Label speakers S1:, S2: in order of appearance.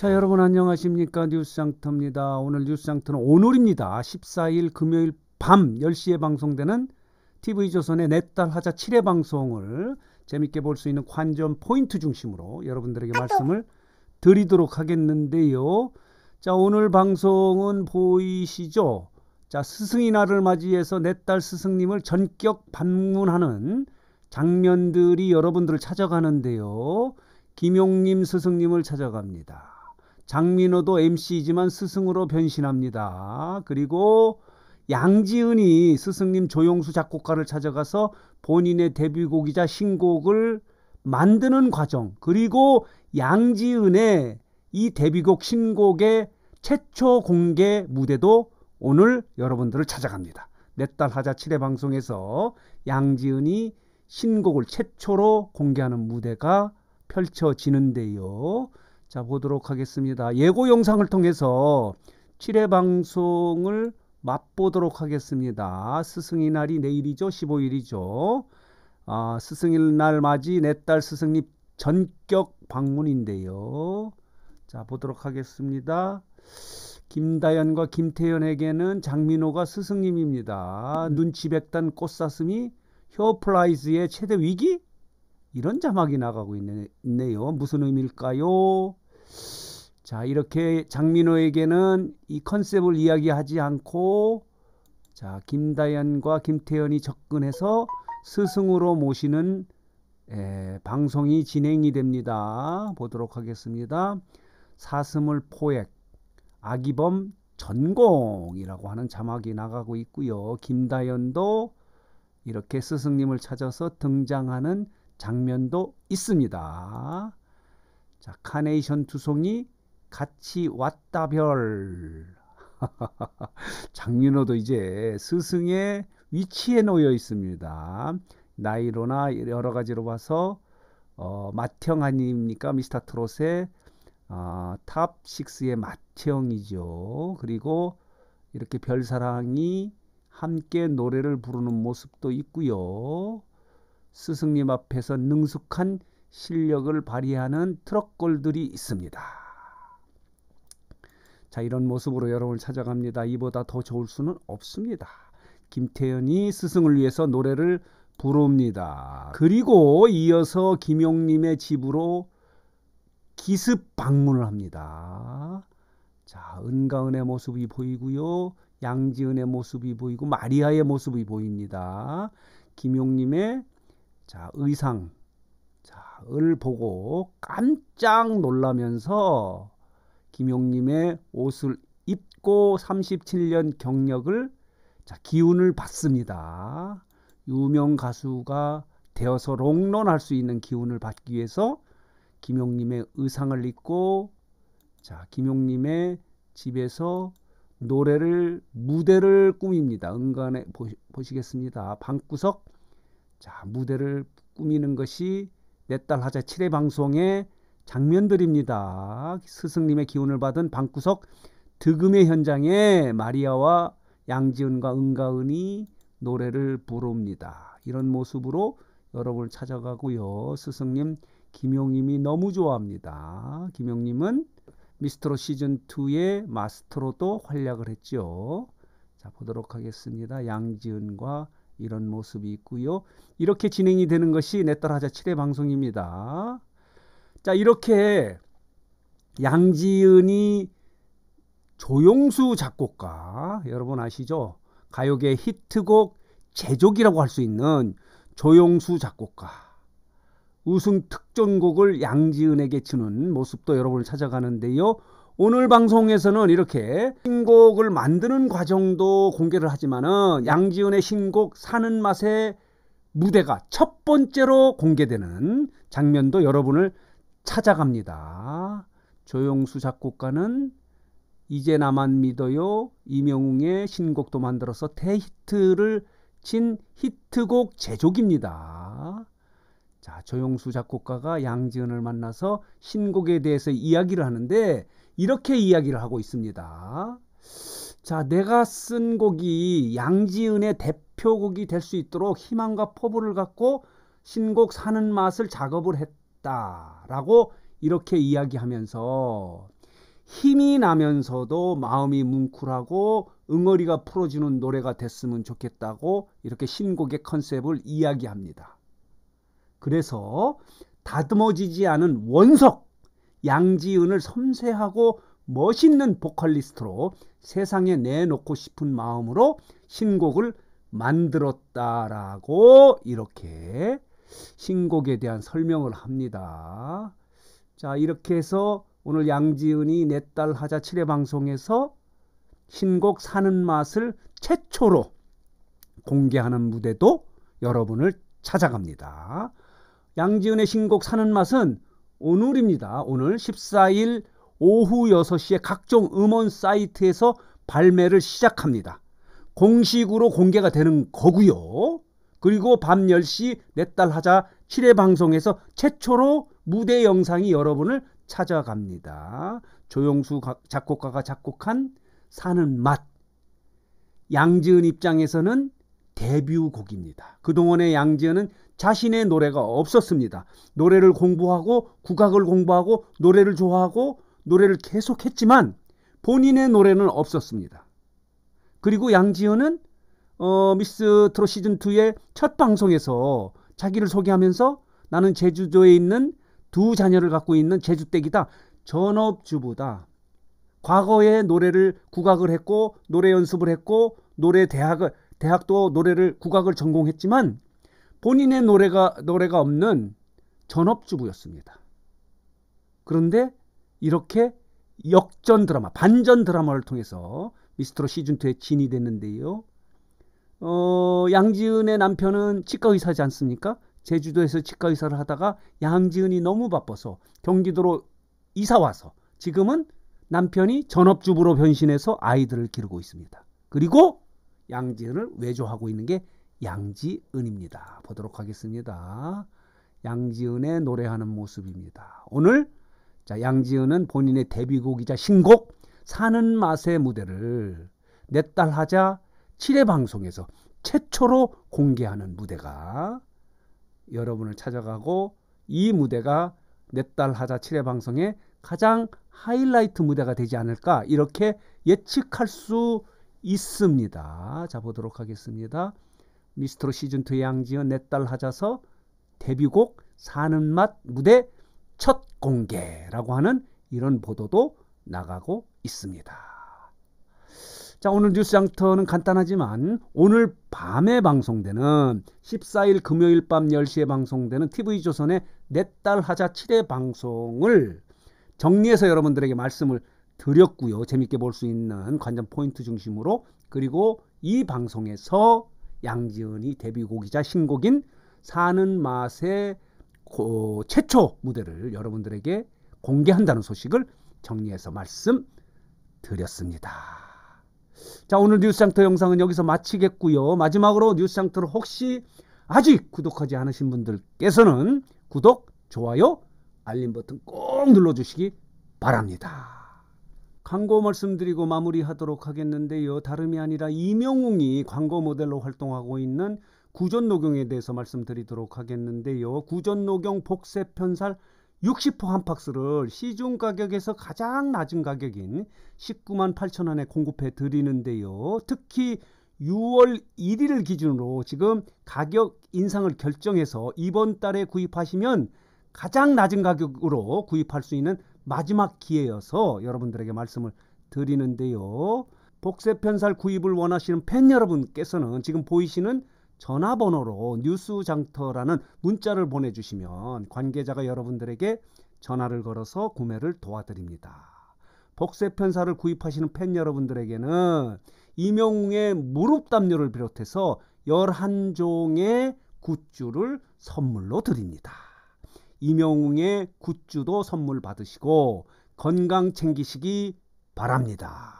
S1: 자, 여러분 안녕하십니까? 뉴스장터입니다 오늘 뉴스장터는 오늘입니다. 14일 금요일 밤 10시에 방송되는 TV조선의 넷달 하자 7회 방송을 재밌게 볼 수 있는 관전 포인트 중심으로 여러분들에게 말씀을 드리도록 하겠는데요. 자, 오늘 방송은 보이시죠? 자, 스승이 날을 맞이해서 넷달 스승님을 전격 방문하는 장면들이 여러분들을 찾아가는데요. 김용님 스승님을 찾아갑니다. 장민호도 MC이지만 스승으로 변신합니다. 그리고 양지은이 스승님 조용수 작곡가를 찾아가서 본인의 데뷔곡이자 신곡을 만드는 과정 그리고 양지은의 이 데뷔곡 신곡의 최초 공개 무대도 오늘 여러분들을 찾아갑니다. 넷달 하자 7회 방송에서 양지은이 신곡을 최초로 공개하는 무대가 펼쳐지는데요. 자, 보도록 하겠습니다. 예고 영상을 통해서 7회 방송을 맛보도록 하겠습니다. 스승의 날이 내일이죠. 15일이죠. 아, 스승의날 맞이 내딸 네 스승님 전격 방문인데요. 자, 보도록 하겠습니다. 김다연과 김태연에게는 장민호가 스승님입니다. 눈치백단 꽃사슴이 히어플라이즈의 최대 위기? 이런 자막이 나가고 있네, 요 무슨 의미일까요? 자, 이렇게 장민호에게는 이 컨셉을 이야기하지 않고 자, 김다연과 김태연이 접근해서 스승으로 모시는 에, 방송이 진행이 됩니다. 보도록 하겠습니다. 사슴을 포획, 아기범 전공이라고 하는 자막이 나가고 있고요. 김다연도 이렇게 스승님을 찾아서 등장하는 장면도 있습니다. 자, 카네이션 두송이 같이 왔다별. 장윤호도 이제 스승의 위치에 놓여 있습니다. 나이로나 여러 가지로 봐서 어, 마형 태 아닙니까? 미스터 트롯의 어, 아, 탑6의 마형이죠. 태 그리고 이렇게 별사랑이 함께 노래를 부르는 모습도 있고요. 스승님 앞에서 능숙한 실력을 발휘하는 트럭골들이 있습니다. 자, 이런 모습으로 여러분을 찾아갑니다. 이보다 더 좋을 수는 없습니다. 김태현이 스승을 위해서 노래를 부릅니다. 그리고 이어서 김용님의 집으로 기습 방문을 합니다. 자, 은가은의 모습이 보이고요. 양지은의 모습이 보이고 마리아의 모습이 보입니다. 김용님의 자, 의상 자, 을 보고 깜짝 놀라면서 김용님의 옷을 입고 37년 경력을 자, 기운을 받습니다. 유명 가수가 되어서 롱런할 수 있는 기운을 받기 위해서 김용님의 의상을 입고 자, 김용님의 집에서 노래를 무대를 꾸밉니다. 은간에 보시, 보시겠습니다. 방구석 자, 무대를 꾸미는 것이 내딸 하자 7회 방송의 장면들입니다. 스승님의 기운을 받은 방구석 득음의 현장에 마리아와 양지은과 은가은이 노래를 부릅니다. 이런 모습으로 여러분을 찾아가고요. 스승님 김용임이 너무 좋아합니다. 김용님은 미스터로 시즌 2의 마스터로도 활약을 했죠. 자 보도록 하겠습니다. 양지은과 이런 모습이 있고요. 이렇게 진행이 되는 것이 내딸 하자 7회 방송입니다. 자 이렇게 양지은이 조용수 작곡가 여러분 아시죠? 가요계 히트곡 제조기라고 할 수 있는 조용수 작곡가 우승 특전곡을 양지은에게 주는 모습도 여러분을 찾아가는데요. 오늘 방송에서는 이렇게 신곡을 만드는 과정도 공개를 하지만은 양지은의 신곡 사는 맛의 무대가 첫 번째로 공개되는 장면도 여러분을 찾아갑니다. 조용수 작곡가는 이제 나만 믿어요 이명웅의 신곡도 만들어서 대히트를 친 히트곡 제조기입니다. 자, 조용수 작곡가가 양지은을 만나서 신곡에 대해서 이야기를 하는데 이렇게 이야기를 하고 있습니다. 자, 내가 쓴 곡이 양지은의 대표곡이 될 수 있도록 희망과 포부를 갖고 신곡 사는 맛을 작업을 했다라고 이렇게 이야기하면서 힘이 나면서도 마음이 뭉클하고 응어리가 풀어지는 노래가 됐으면 좋겠다고 이렇게 신곡의 컨셉을 이야기합니다. 그래서 다듬어지지 않은 원석 양지은을 섬세하고 멋있는 보컬리스트로 세상에 내놓고 싶은 마음으로 신곡을 만들었다라고 이렇게 신곡에 대한 설명을 합니다. 자, 이렇게 해서 오늘 양지은이 내딸 하자 7회 방송에서 신곡 사는 맛을 최초로 공개하는 무대도 여러분을 찾아갑니다. 양지은의 신곡 사는 맛은 오늘입니다. 오늘 14일 오후 6시에 각종 음원 사이트에서 발매를 시작합니다. 공식으로 공개가 되는 거고요. 그리고 밤 10시 넷달 하자 7회 방송에서 최초로 무대 영상이 여러분을 찾아갑니다. 조영수 작곡가가 작곡한 사는 맛. 양지은 입장에서는 데뷔곡입니다. 그동안의 양지연은 자신의 노래가 없었습니다. 노래를 공부하고 국악을 공부하고 노래를 좋아하고 노래를 계속했지만 본인의 노래는 없었습니다. 그리고 양지연은 어, 미스 트롯 시즌 2의 첫 방송에서 자기를 소개하면서 나는 제주도에 있는 두 자녀를 갖고 있는 제주댁이다. 전업주부다. 과거에 노래를 국악을 했고 노래 연습을 했고 노래 대학을 대학도 노래를 국악을 전공했지만 본인의 노래가 노래가 없는 전업주부였습니다. 그런데 이렇게 역전 드라마, 반전 드라마를 통해서 미스터로 시즌 2에 진이 됐는데요. 어, 양지은의 남편은 치과 의사지 않습니까? 제주도에서 치과 의사를 하다가 양지은이 너무 바빠서 경기도로 이사 와서 지금은 남편이 전업주부로 변신해서 아이들을 기르고 있습니다. 그리고 양지은을 외조하고 있는 게 양지은입니다. 보도록 하겠습니다. 양지은의 노래하는 모습입니다. 오늘 자 양지은은 본인의 데뷔곡이자 신곡 사는 맛의 무대를 넷달 하자 7회 방송에서 최초로 공개하는 무대가 여러분을 찾아가고 이 무대가 넷달 하자 7회 방송의 가장 하이라이트 무대가 되지 않을까 이렇게 예측할 수 있습니다. 있습니다. 자 보도록 하겠습니다. 미스터로 시즌2 양지연 내딸 네 하자서 데뷔곡 사는 맛 무대 첫 공개라고 하는 이런 보도도 나가고 있습니다. 자 오늘 뉴스 장터는 간단하지만 오늘 밤에 방송되는 14일 금요일 밤 10시에 방송되는 TV조선의 내딸 네 하자 7회 방송을 정리해서 여러분들에게 말씀을 드렸고요. 재밌게 볼 수 있는 관전 포인트 중심으로 그리고 이 방송에서 양지은이 데뷔곡이자 신곡인 사는 맛의 고, 최초 무대를 여러분들에게 공개한다는 소식을 정리해서 말씀드렸습니다. 자 오늘 뉴스장터 영상은 여기서 마치겠고요. 마지막으로 뉴스장터를 혹시 아직 구독하지 않으신 분들께서는 구독, 좋아요, 알림 버튼 꼭 눌러주시기 바랍니다. 광고 말씀드리고 마무리하도록 하겠는데요. 다름이 아니라 이명웅이 광고 모델로 활동하고 있는 구전녹용에 대해서 말씀드리도록 하겠는데요. 구전 녹용 복세 편살 60호 한 박스를 시중 가격에서 가장 낮은 가격인 19만 8천 원에 공급해 드리는데요. 특히 6월 1일을 기준으로 지금 가격 인상을 결정해서 이번 달에 구입하시면 가장 낮은 가격으로 구입할 수 있는 마지막 기회여서 여러분들에게 말씀을 드리는데요. 복세편살 구입을 원하시는 팬 여러분께서는 지금 보이시는 전화번호로 뉴스장터라는 문자를 보내주시면 관계자가 여러분들에게 전화를 걸어서 구매를 도와드립니다. 복세편사를 구입하시는 팬 여러분들에게는 이명웅의 무릎 담요를 비롯해서 11종의 굿즈를 선물로 드립니다. 임영웅의 굿즈도 선물 받으시고 건강 챙기시기 바랍니다.